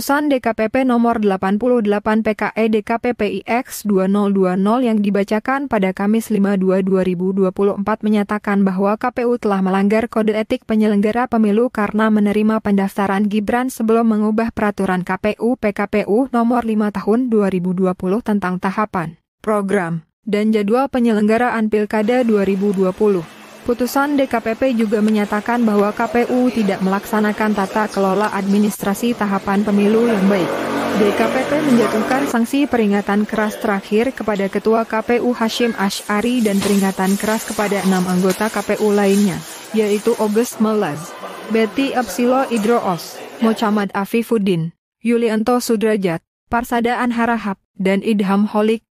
Pesan DKPP nomor 88 PKE DKPP IX 2020 yang dibacakan pada Kamis 52 2024 menyatakan bahwa KPU telah melanggar kode etik penyelenggara pemilu karena menerima pendaftaran Gibran sebelum mengubah peraturan KPU PKPU nomor 5 tahun 2020 tentang tahapan, program, dan jadwal penyelenggaraan Pilkada 2020. Putusan DKPP juga menyatakan bahwa KPU tidak melaksanakan tata kelola administrasi tahapan pemilu yang baik. DKPP menjatuhkan sanksi peringatan keras terakhir kepada Ketua KPU Hashim Ash'ari dan peringatan keras kepada enam anggota KPU lainnya, yaitu August Melaz, Betty Epsilo Idroos, Mochamad Afifuddin, Yulianto Sudrajat, Parsada Anharahap, dan Idham Holik,